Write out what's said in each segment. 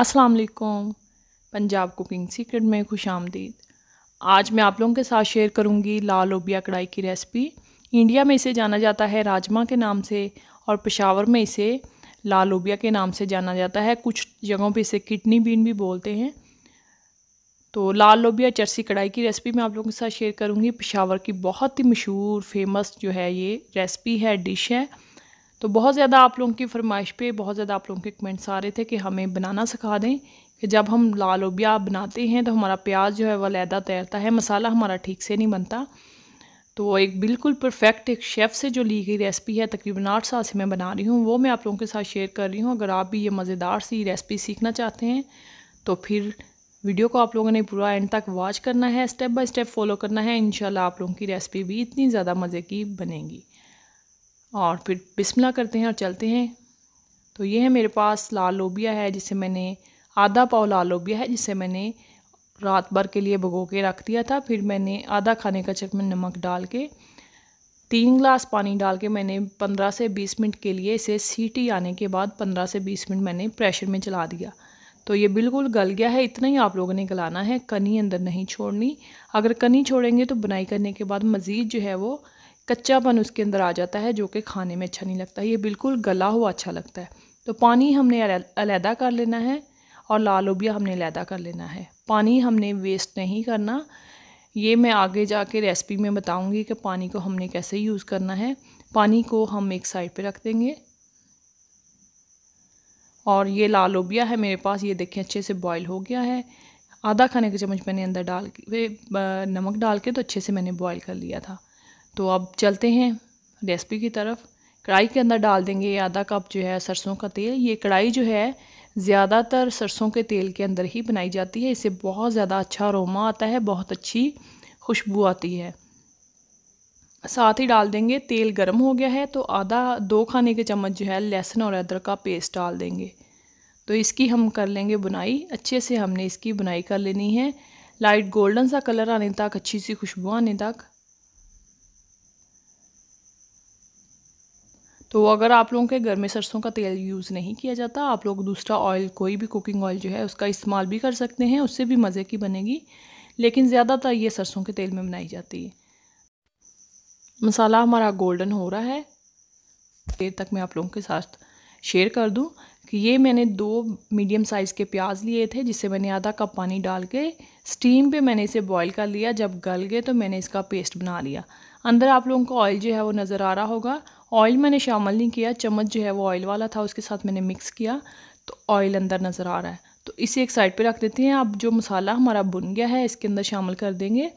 अस्सलाम वालेकुम Punjab cooking secret में खुश आमदीद आज मैं आप लोगों के साथ शेयर करूंगी लाल लोबिया कढ़ाई की रेसिपी इंडिया में इसे जाना जाता है राजमा के नाम से और पेशावर में इसे लाल लोबिया के नाम से जाना जाता है कुछ जगहों पे इसे किडनी बीन भी बोलते हैं तो लाल लोबिया चर्सी कढ़ाई की रेसिपी मैं आप लोगों के साथ शेयर करूँगी पेशावर की बहुत ही मशहूर फेमस जो है ये रेसिपी है डिश है तो बहुत ज़्यादा आप लोगों की फरमाइश पे बहुत ज़्यादा आप लोगों के कमेंट्स आ रहे थे कि हमें बनाना सिखा दें कि जब हम लाल लोबिया बनाते हैं तो हमारा प्याज जो है वह लैदा तैरता है मसाला हमारा ठीक से नहीं बनता तो वो एक बिल्कुल परफेक्ट एक शेफ़ से जो ली गई रेसिपी है तकरीबन आठ साल से मैं बना रही हूँ वो मैं आप लोगों के साथ शेयर कर रही हूँ अगर आप भी ये मज़ेदार सी रेसिपी सीखना चाहते हैं तो फिर वीडियो को आप लोगों ने पूरा एंड तक वॉच करना है स्टेप बाय स्टेप फॉलो करना है इन आप लोगों की रेसिपी भी इतनी ज़्यादा मज़े की बनेगी और फिर बिस्मिल्लाह करते हैं और चलते हैं तो ये है मेरे पास लाल लोबिया है जिसे मैंने आधा पाव लाल लोबिया है जिसे मैंने रात भर के लिए भगो के रख दिया था फिर मैंने आधा खाने का चक में नमक डाल के तीन गिलास पानी डाल के मैंने 15 से 20 मिनट के लिए इसे सीटी आने के बाद 15 से 20 मिनट मैंने प्रेशर में चला दिया तो ये बिल्कुल गल गया है इतना ही आप लोगों ने गलाना है कनी अंदर नहीं छोड़नी अगर कनी छोड़ेंगे तो बुनाई करने के बाद मज़ीद जो है वो कच्चापन उसके अंदर आ जाता है जो कि खाने में अच्छा नहीं लगता ये बिल्कुल गला हुआ अच्छा लगता है तो पानी हमने अलहदा कर लेना है और लाल लोबिया हमने अलहदा कर लेना है पानी हमने वेस्ट नहीं करना ये मैं आगे जाके रेसिपी में बताऊंगी कि पानी को हमने कैसे यूज़ करना है पानी को हम एक साइड पे रख देंगे और ये लाल लोबिया है मेरे पास ये देखें अच्छे से बॉयल हो गया है आधा खाने का चम्मच मैंने अंदर डाल के नमक डाल के तो अच्छे से मैंने बॉयल कर लिया था तो अब चलते हैं रेसिपी की तरफ कढ़ाई के अंदर डाल देंगे आधा कप जो है सरसों का तेल ये कढ़ाई जो है ज़्यादातर सरसों के तेल के अंदर ही बनाई जाती है इससे बहुत ज़्यादा अच्छा अरोमा आता है बहुत अच्छी खुशबू आती है साथ ही डाल देंगे तेल गर्म हो गया है तो आधा दो खाने के चम्मच जो है लहसुन और अदरक का पेस्ट डाल देंगे तो इसकी हम कर लेंगे बुनाई अच्छे से हमने इसकी बुनाई कर लेनी है लाइट गोल्डन सा कलर आने तक अच्छी सी खुशबू आने तक तो अगर आप लोगों के घर में सरसों का तेल यूज़ नहीं किया जाता आप लोग दूसरा ऑयल कोई भी कुकिंग ऑयल जो है उसका इस्तेमाल भी कर सकते हैं उससे भी मज़े की बनेगी लेकिन ज़्यादातर ये सरसों के तेल में बनाई जाती है मसाला हमारा गोल्डन हो रहा है देर तक मैं आप लोगों के साथ शेयर कर दूँ कि ये मैंने दो मीडियम साइज़ के प्याज लिए थे जिससे मैंने आधा कप पानी डाल के स्टीम पे मैंने इसे बॉईल कर लिया जब गल गए तो मैंने इसका पेस्ट बना लिया अंदर आप लोगों को ऑयल जो है वो नज़र आ रहा होगा ऑयल मैंने शामिल नहीं किया चम्मच जो है वो ऑयल वाला था उसके साथ मैंने मिक्स किया तो ऑयल अंदर नज़र आ रहा है तो इसे एक साइड पे रख देते हैं आप जो मसाला हमारा बुन गया है इसके अंदर शामिल कर देंगे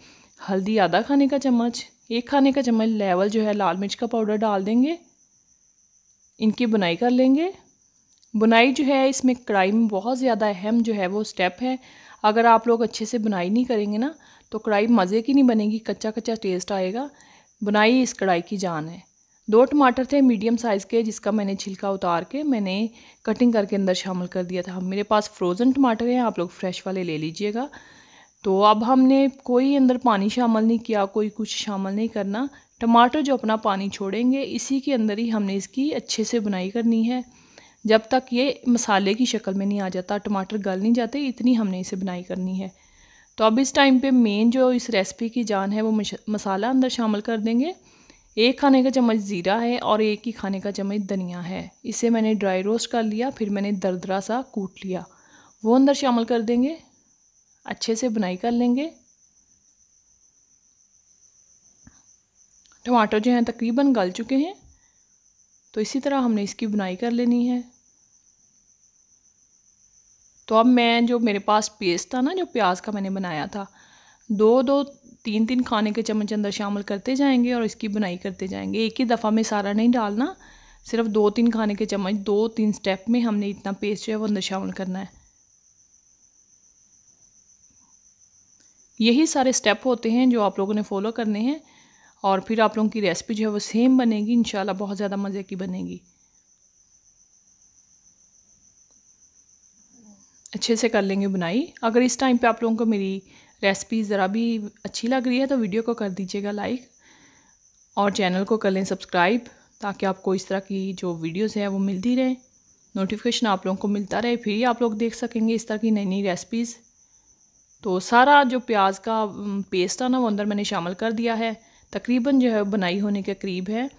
हल्दी आधा खाने का चम्मच एक खाने का चम्मच लेवल जो है लाल मिर्च का पाउडर डाल देंगे इनकी बुनाई कर लेंगे बुनाई जो है इसमें कढ़ाई में बहुत ज़्यादा अहम जो है वो स्टेप है अगर आप लोग अच्छे से बुनाई नहीं करेंगे ना तो कढ़ाई मज़े की नहीं बनेगी कच्चा कच्चा टेस्ट आएगा बुनाई इस कढ़ाई की जान है दो टमाटर थे मीडियम साइज़ के जिसका मैंने छिलका उतार के मैंने कटिंग करके अंदर शामिल कर दिया था मेरे पास फ्रोज़न टमाटर हैं आप लोग फ्रेश वाले ले लीजिएगा तो अब हमने कोई अंदर पानी शामिल नहीं किया कोई कुछ शामिल नहीं करना टमाटर जो अपना पानी छोड़ेंगे इसी के अंदर ही हमने इसकी अच्छे से बुनाई करनी है जब तक ये मसाले की शक्ल में नहीं आ जाता टमाटर गल नहीं जाते इतनी हमने इसे बुनाई करनी है तो अब इस टाइम पे मेन जो इस रेसिपी की जान है वो मसाला अंदर शामिल कर देंगे एक खाने का चम्मच ज़ीरा है और एक ही खाने का चम्मच धनिया है इसे मैंने ड्राई रोस्ट कर लिया फिर मैंने दरदरा सा कूट लिया वो अंदर शामिल कर देंगे अच्छे से बुनाई कर लेंगे टमाटर जो हैं तकरीबन गल चुके हैं तो इसी तरह हमने इसकी बुनाई कर लेनी है तो अब मैं जो मेरे पास पेस्ट था ना जो प्याज का मैंने बनाया था दो दो तीन तीन खाने के चम्मच अंदर शामिल करते जाएंगे और इसकी बुनाई करते जाएंगे एक ही दफ़ा में सारा नहीं डालना सिर्फ दो तीन खाने के चम्मच दो तीन स्टेप में हमने इतना पेस्ट जो है वो अंदर शामिल करना है यही सारे स्टेप होते हैं जो आप लोगों ने फॉलो करने हैं और फिर आप लोगों की रेसिपी जो है वो सेम बनेगी इन बहुत ज़्यादा मज़े की बनेगी अच्छे से कर लेंगे बुनाई अगर इस टाइम पे आप लोगों को मेरी रेसिपी ज़रा भी अच्छी लग रही है तो वीडियो को कर दीजिएगा लाइक और चैनल को कर लें सब्सक्राइब ताकि आपको इस तरह की जो वीडियोस हैं वो मिलती रहे नोटिफिकेशन आप लोगों को मिलता रहे फिर ही आप लोग देख सकेंगे इस तरह की नई नई रेसिपीज़ तो सारा जो प्याज का पेस्ट है ना वो अंदर मैंने शामिल कर दिया है तकरीबन जो है बनाई होने के करीब है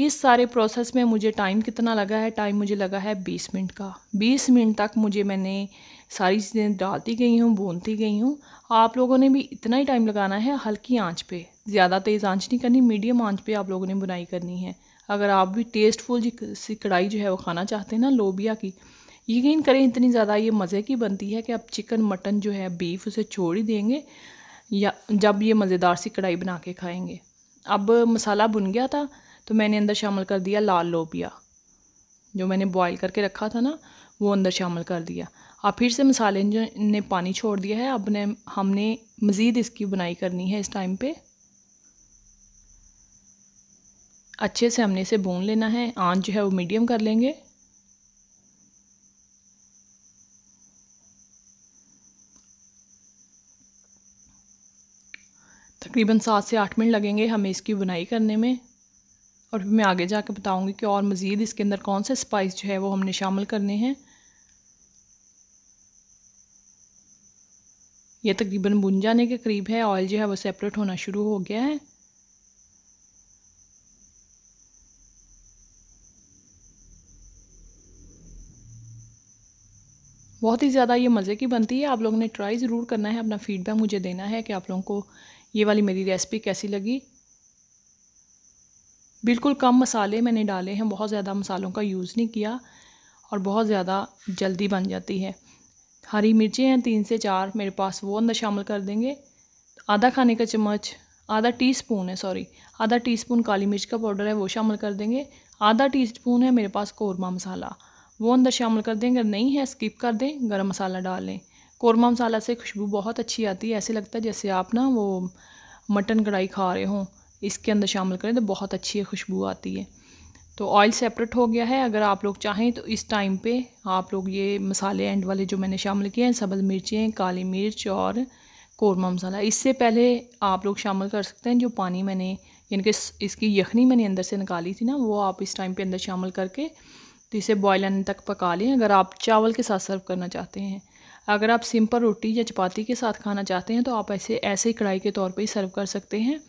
इस सारे प्रोसेस में मुझे टाइम कितना लगा है टाइम मुझे लगा है बीस मिनट का बीस मिनट तक मुझे मैंने सारी चीज़ें डालती गई हूँ भूनती गई हूँ आप लोगों ने भी इतना ही टाइम लगाना है हल्की आंच पे ज़्यादा तेज़ आंच नहीं करनी मीडियम आंच पे आप लोगों ने बुनाई करनी है अगर आप भी टेस्टफुल सी कढ़ाई जो है वो खाना चाहते हैं ना लोबिया की यकीन करें इतनी ज़्यादा ये मज़े की बनती है कि आप चिकन मटन जो है बीफ उसे छोड़ ही देंगे या जब ये मज़ेदार सी कढ़ाई बना के खाएँगे अब मसाला बुन गया था तो मैंने अंदर शामिल कर दिया लाल लोबिया जो मैंने बॉईल करके रखा था ना वो अंदर शामिल कर दिया अब फिर से मसाले ने पानी छोड़ दिया है अब ने हमने मज़ीद इसकी बुनाई करनी है इस टाइम पे अच्छे से हमने इसे भून लेना है आंच जो है वो मीडियम कर लेंगे तकरीबन सात से आठ मिनट लगेंगे हमें इसकी बुनाई करने में और फिर मैं आगे जा कर बताऊँगी कि और मज़ीद इसके अंदर कौन से स्पाइस जो है वो हमने शामिल करने हैं यह तकरीबन बुन जाने के करीब है ऑयल जो है वो सेपरेट होना शुरू हो गया है बहुत ही ज़्यादा ये मज़े की बनती है आप लोगों ने ट्राई ज़रूर करना है अपना फीडबैक मुझे देना है कि आप लोगों को ये वाली मेरी रेसिपी कैसी लगी बिल्कुल कम मसाले मैंने डाले हैं बहुत ज़्यादा मसालों का यूज़ नहीं किया और बहुत ज़्यादा जल्दी बन जाती है हरी मिर्चें हैं तीन से चार मेरे पास वो अंदर शामिल कर देंगे आधा खाने का चम्मच आधा टी स्पून है सॉरी आधा टी स्पून काली मिर्च का पाउडर है वो शामिल कर देंगे आधा टी स्पून है मेरे पास कौरमा मसाला वो अंदर शामिल कर दें अगर नहीं है स्किप कर दें गरम मसाला डाल लें कौरमा मसाला से खुशबू बहुत अच्छी आती है ऐसे लगता है जैसे आप ना वो मटन कढ़ाई खा रहे हों इसके अंदर शामिल करें तो बहुत अच्छी खुशबू आती है तो ऑयल सेपरेट हो गया है अगर आप लोग चाहें तो इस टाइम पे आप लोग ये मसाले एंड वाले जो मैंने शामिल किए हैं सबल मिर्चें काली मिर्च और कौरमा मसाला इससे पहले आप लोग शामिल कर सकते हैं जो पानी मैंने यानी कि इसकी यखनी मैंने अंदर से निकाली थी ना वो आप इस टाइम पे अंदर शामिल करके तो इसे बॉयल आने तक पका लें अगर आप चावल के साथ सर्व करना चाहते हैं अगर आप सिंपल रोटी या चपाती के साथ खाना चाहते हैं तो आप ऐसे ऐसे ही कढ़ाई के तौर पर ही सर्व कर सकते हैं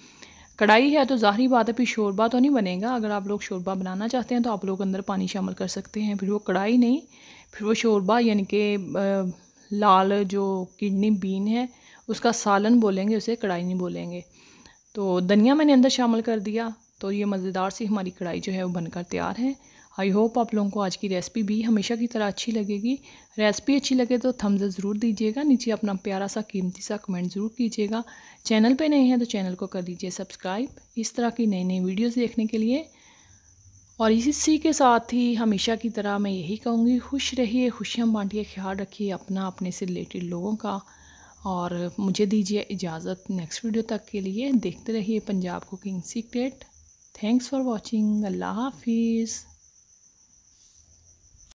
कढ़ाई है तो ज़ाहरी बात है फिर शोरबा तो नहीं बनेगा अगर आप लोग शोरबा बनाना चाहते हैं तो आप लोग अंदर पानी शामिल कर सकते हैं फिर वो कढ़ाई नहीं फिर वो शोरबा यानी कि लाल जो किडनी बीन है उसका सालन बोलेंगे उसे कढ़ाई नहीं बोलेंगे तो धनिया मैंने अंदर शामिल कर दिया तो ये मज़ेदार सी हमारी कढ़ाई जो है वो बनकर तैयार है आई होप आप लोगों को आज की रेसिपी भी हमेशा की तरह अच्छी लगेगी रेसिपी अच्छी लगे तो थम्स ज़रूर दीजिएगा नीचे अपना प्यारा सा कीमती सा कमेंट ज़रूर कीजिएगा चैनल पे नए हैं तो चैनल को कर दीजिए सब्सक्राइब इस तरह की नई नई वीडियोस देखने के लिए और इसी के साथ ही हमेशा की तरह मैं यही कहूँगी खुश रहिए खुशियाँ बांटिए ख्याल रखिए अपना अपने से रिलेटेड लोगों का और मुझे दीजिए इजाज़त नेक्स्ट वीडियो तक के लिए देखते रहिए Punjab cooking secret thanks for watching अल्लाह हाफिज़